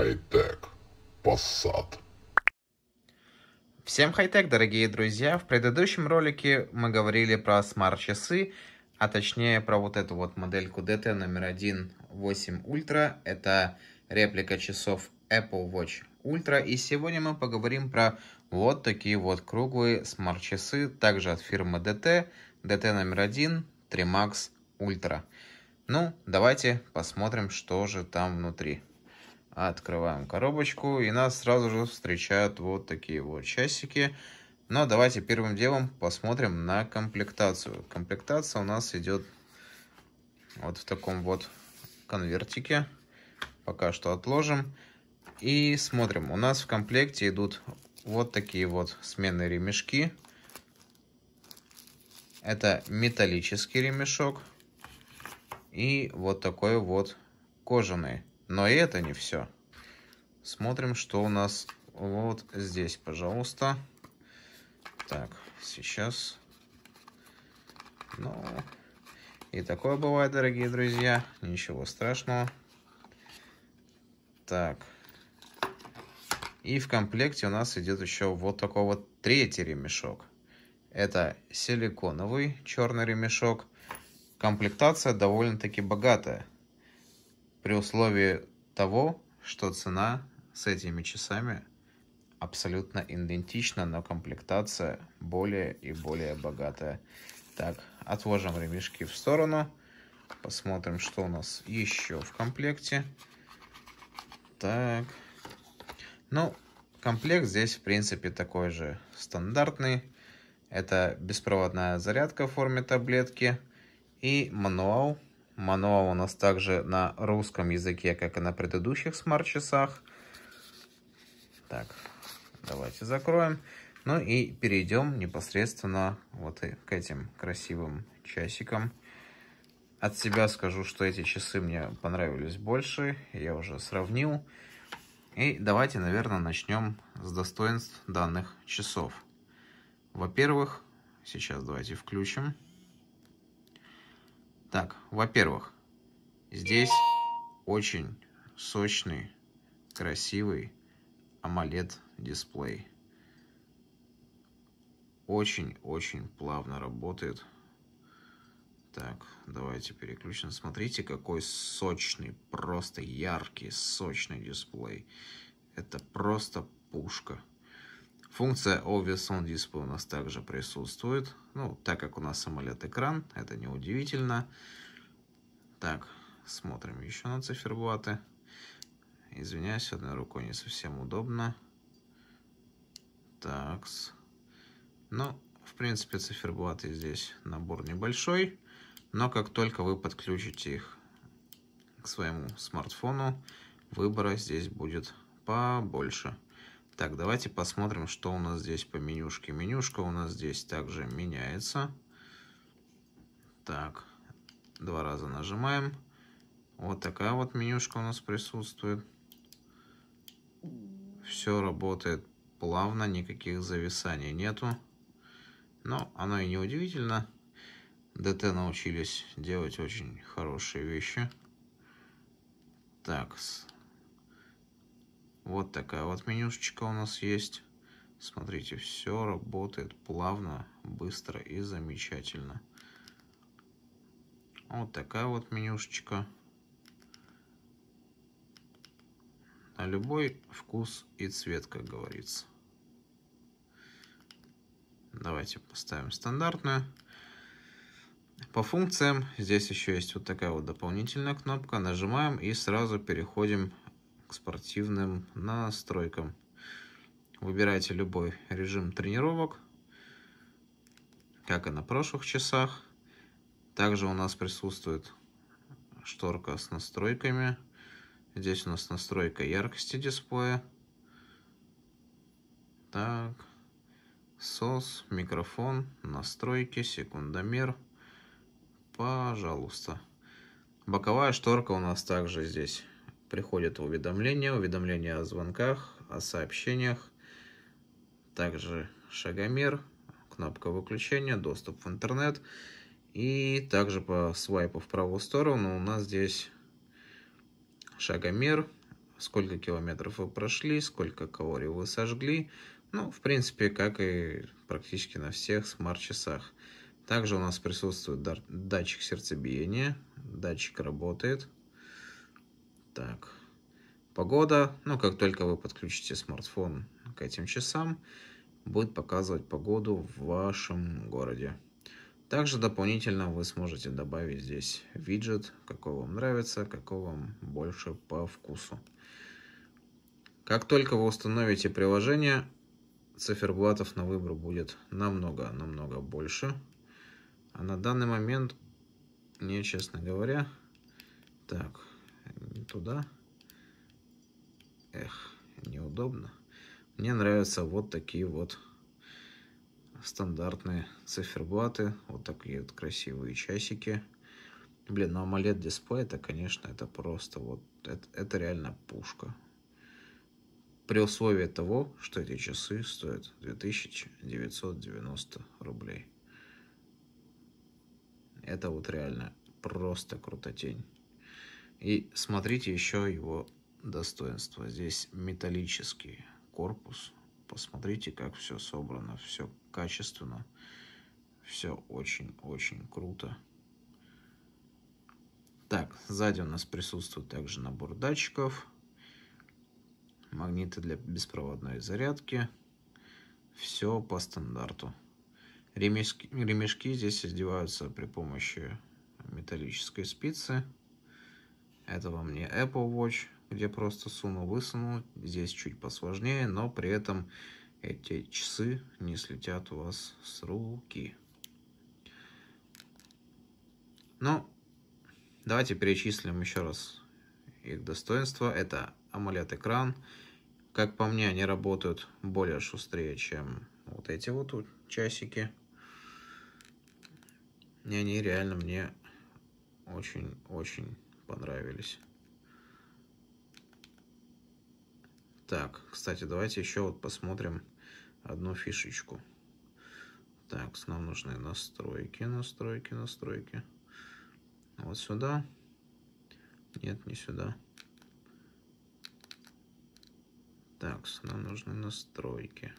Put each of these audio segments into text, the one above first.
Хай-тек. Passat. Всем хай-тек, дорогие друзья! В предыдущем ролике мы говорили про смарт-часы, а точнее про вот эту вот модельку DT номер 1 8 Ultra. Это реплика часов Apple Watch Ultra. И сегодня мы поговорим про вот такие вот круглые смарт-часы, также от фирмы DT. DT номер 1 Max Ultra. Ну, давайте посмотрим, что же там внутри. Открываем коробочку, и нас сразу же встречают вот такие вот часики. Но ну, а давайте первым делом посмотрим на комплектацию. Комплектация у нас идет вот в таком вот конвертике. Пока что отложим. И смотрим. У нас в комплекте идут вот такие вот сменные ремешки. Это металлический ремешок. И вот такой вот кожаный. Но и это не все. Смотрим, что у нас вот здесь, пожалуйста. Так, сейчас. Ну, и такое бывает, дорогие друзья. Ничего страшного. Так. И в комплекте у нас идет еще вот такой вот третий ремешок. Это силиконовый черный ремешок. Комплектация довольно-таки богатая при условии того, что цена с этими часами абсолютно идентична, но комплектация более и более богатая. Так, отложим ремешки в сторону. Посмотрим, что у нас еще в комплекте. Так. Ну, комплект здесь, в принципе, такой же стандартный. Это беспроводная зарядка в форме таблетки и мануал Мануал у нас также на русском языке, как и на предыдущих смарт-часах. Так, давайте закроем. Ну и перейдем непосредственно вот и к этим красивым часикам. От себя скажу, что эти часы мне понравились больше. Я уже сравнил. И давайте, наверное, начнем с достоинств данных часов. Во-первых, сейчас давайте включим. Так, во-первых, здесь очень сочный, красивый AMOLED-дисплей. Очень-очень плавно работает. Так, давайте переключим. Смотрите, какой сочный, просто яркий, сочный дисплей. Это просто пушка. Функция OVSON Display у нас также присутствует. Ну, так как у нас самолет экран это неудивительно. Так, смотрим еще на циферблаты. Извиняюсь, одной рукой не совсем удобно. Такс. Ну, в принципе, циферблаты здесь набор небольшой. Но как только вы подключите их к своему смартфону, выбора здесь будет побольше. Так, давайте посмотрим, что у нас здесь по менюшке. Менюшка у нас здесь также меняется. Так, два раза нажимаем. Вот такая вот менюшка у нас присутствует. Все работает плавно, никаких зависаний нету. Но оно и не удивительно. ДТ научились делать очень хорошие вещи. Так, вот такая вот менюшечка у нас есть. Смотрите, все работает плавно, быстро и замечательно. Вот такая вот менюшечка. На любой вкус и цвет, как говорится. Давайте поставим стандартную. По функциям здесь еще есть вот такая вот дополнительная кнопка. Нажимаем и сразу переходим к спортивным настройкам. Выбирайте любой режим тренировок, как и на прошлых часах. Также у нас присутствует шторка с настройками. Здесь у нас настройка яркости дисплея. Так, SOS, микрофон, настройки, секундомер. Пожалуйста. Боковая шторка у нас также здесь приходят уведомления, уведомления о звонках, о сообщениях, также шагомер, кнопка выключения, доступ в интернет. И также по свайпу в правую сторону у нас здесь шагомер, сколько километров вы прошли, сколько калорий вы сожгли. Ну, в принципе, как и практически на всех смарт-часах. Также у нас присутствует датчик сердцебиения, датчик работает – так, погода. Ну, как только вы подключите смартфон к этим часам, будет показывать погоду в вашем городе. Также дополнительно вы сможете добавить здесь виджет, какой вам нравится, какой вам больше по вкусу. Как только вы установите приложение, циферблатов на выбор будет намного-намного больше. А на данный момент, мне честно говоря, так, не туда. Эх, неудобно. Мне нравятся вот такие вот стандартные циферблаты. Вот такие вот красивые часики. Блин, ну AMOLED дисплей, это, конечно, это просто вот... Это, это реально пушка. При условии того, что эти часы стоят 2990 рублей. Это вот реально просто крутотень. И смотрите еще его достоинства. Здесь металлический корпус. Посмотрите, как все собрано, все качественно. Все очень-очень круто. Так, сзади у нас присутствует также набор датчиков, магниты для беспроводной зарядки. Все по стандарту. Ремешки, ремешки здесь издеваются при помощи металлической спицы. Это вам не Apple Watch, где просто сунул, высунул. Здесь чуть посложнее, но при этом эти часы не слетят у вас с руки. Ну, давайте перечислим еще раз их достоинства. Это AMOLED-экран. Как по мне, они работают более шустрее, чем вот эти вот часики. И они реально мне очень-очень понравились. Так, кстати, давайте еще вот посмотрим одну фишечку. Так, нам нужны настройки, настройки, настройки. Вот сюда. Нет, не сюда. Так, нам нужны настройки.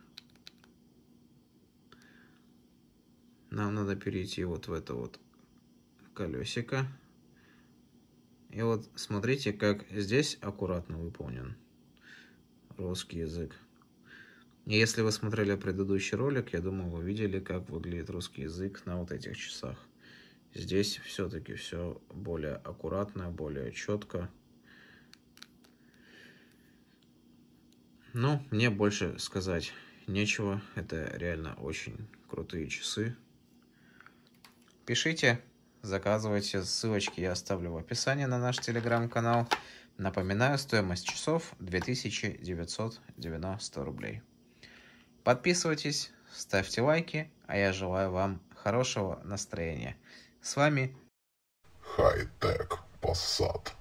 Нам надо перейти вот в это вот колесико. И вот смотрите, как здесь аккуратно выполнен русский язык. если вы смотрели предыдущий ролик, я думаю, вы видели, как выглядит русский язык на вот этих часах. Здесь все-таки все более аккуратно, более четко. Но ну, мне больше сказать нечего. Это реально очень крутые часы. Пишите Заказывайте, ссылочки я оставлю в описании на наш телеграм-канал. Напоминаю, стоимость часов 2990 рублей. Подписывайтесь, ставьте лайки, а я желаю вам хорошего настроения. С вами Хай-Тек Passat.